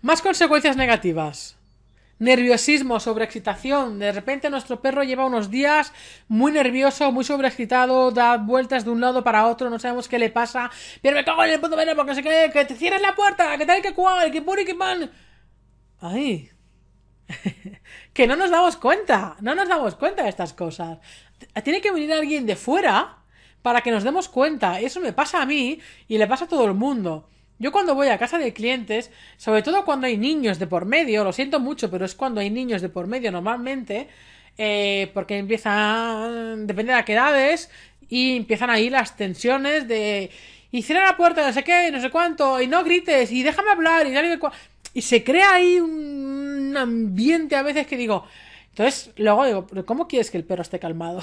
Más consecuencias negativas. Nerviosismo, sobreexcitación. De repente nuestro perro lleva unos días muy nervioso, muy sobreexcitado, da vueltas de un lado para otro, no sabemos qué le pasa. Pero me cago en el punto menos porque se cree que te cierres la puerta, que tal, que cual, que y que pan. Ay. que no nos damos cuenta, no nos damos cuenta de estas cosas. Tiene que venir alguien de fuera para que nos demos cuenta. Eso me pasa a mí y le pasa a todo el mundo. Yo cuando voy a casa de clientes, sobre todo cuando hay niños de por medio, lo siento mucho, pero es cuando hay niños de por medio normalmente, eh, porque empiezan, depende de qué edades, y empiezan ahí las tensiones de, y cierra la puerta, no sé qué, no sé cuánto, y no grites, y déjame hablar, y y se crea ahí un ambiente a veces que digo, entonces luego digo, ¿cómo quieres que el perro esté calmado?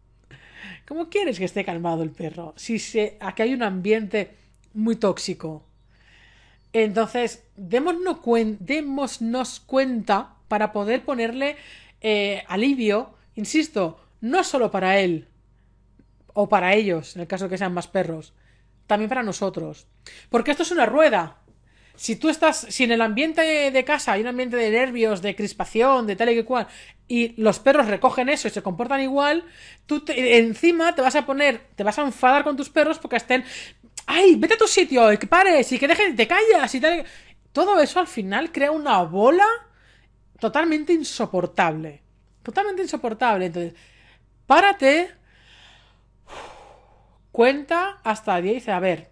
¿Cómo quieres que esté calmado el perro? Si se, aquí hay un ambiente muy tóxico. Entonces, démonos, cuenta para poder ponerle eh, alivio, insisto, no solo para él o para ellos, en el caso de que sean más perros, también para nosotros. Porque esto es una rueda. Si tú estás, si en el ambiente de casa hay un ambiente de nervios, de crispación, de tal y que cual, y los perros recogen eso y se comportan igual, tú encima te vas a poner, te vas a enfadar con tus perros porque estén ¡Ay, vete a tu sitio! ¡Que pares! ¡Y que dejes! ¡Te callas! Y tal. Todo eso al final crea una bola totalmente insoportable. Totalmente insoportable. Entonces, párate. Cuenta hasta 10 y dice, a ver,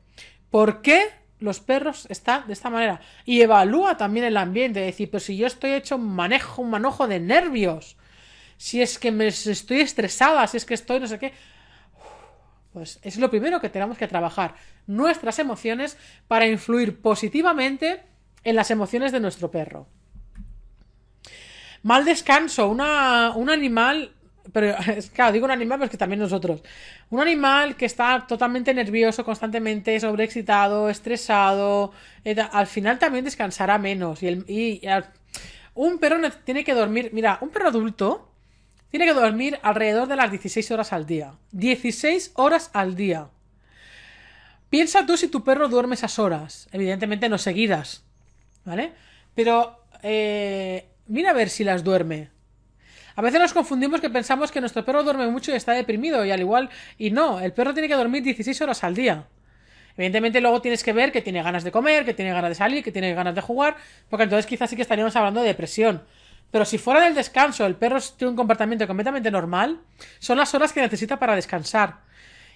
¿por qué los perros están de esta manera? Y evalúa también el ambiente. decir, pero si yo estoy hecho un manejo, un manojo de nervios. Si es que me estoy estresada, si es que estoy no sé qué. Pues es lo primero que tenemos que trabajar, nuestras emociones para influir positivamente en las emociones de nuestro perro. Mal descanso, un animal, pero claro, digo un animal, pero es que también nosotros. Un animal que está totalmente nervioso, constantemente sobreexcitado, estresado, eh, al final también descansará menos. Y, un perro tiene que dormir, mira, un perro adulto tiene que dormir alrededor de las 16 horas al día. 16 horas al día. Piensa tú si tu perro duerme esas horas. Evidentemente no seguidas. ¿Vale? Pero eh, mira a ver si las duerme. A veces nos confundimos que pensamos que nuestro perro duerme mucho y está deprimido y al igual... Y no, el perro tiene que dormir 16 horas al día. Evidentemente luego tienes que ver que tiene ganas de comer, que tiene ganas de salir, que tiene ganas de jugar, porque entonces quizás sí que estaríamos hablando de depresión. Pero si fuera del descanso el perro tiene un comportamiento completamente normal, son las horas que necesita para descansar.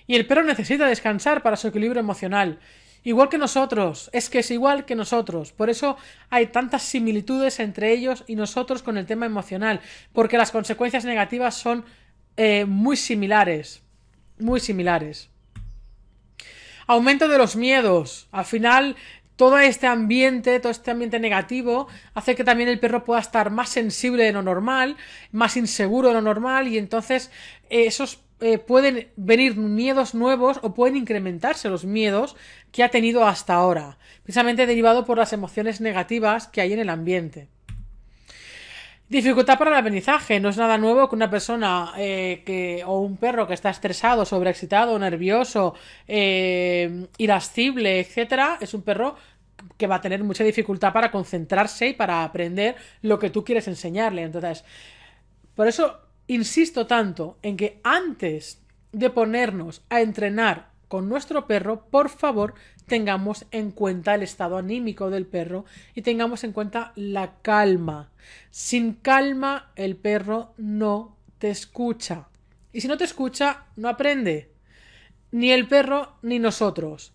Y el perro necesita descansar para su equilibrio emocional. Igual que nosotros, es que es igual que nosotros. Por eso hay tantas similitudes entre ellos y nosotros con el tema emocional, porque las consecuencias negativas son eh, muy similares. Muy similares aumento de los miedos. Al final todo este ambiente, todo este ambiente negativo, hace que también el perro pueda estar más sensible de lo normal, más inseguro de lo normal, y entonces eh, esos eh, pueden venir miedos nuevos o pueden incrementarse los miedos que ha tenido hasta ahora, precisamente derivado por las emociones negativas que hay en el ambiente. Dificultad para el aprendizaje. No es nada nuevo que una persona eh, que, o un perro que está estresado, sobreexcitado, nervioso, eh, irascible, etcétera, es un perro que va a tener mucha dificultad para concentrarse y para aprender lo que tú quieres enseñarle. Entonces, por eso insisto tanto en que antes de ponernos a entrenar con nuestro perro, por favor, tengamos en cuenta el estado anímico del perro y tengamos en cuenta la calma. Sin calma el perro no te escucha. Y si no te escucha, no aprende. Ni el perro ni nosotros.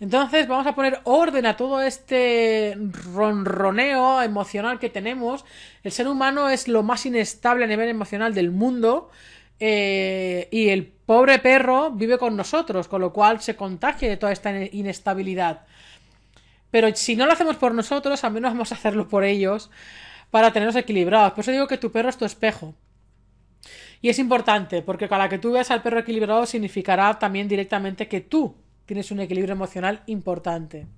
Entonces vamos a poner orden a todo este ronroneo emocional que tenemos. El ser humano es lo más inestable a nivel emocional del mundo eh, y el pobre perro vive con nosotros, con lo cual se contagia de toda esta inestabilidad. Pero si no lo hacemos por nosotros, al menos vamos a hacerlo por ellos para tenerlos equilibrados. Por eso digo que tu perro es tu espejo. Y es importante, porque con la que tú veas al perro equilibrado significará también directamente que tú tienes un equilibrio emocional importante.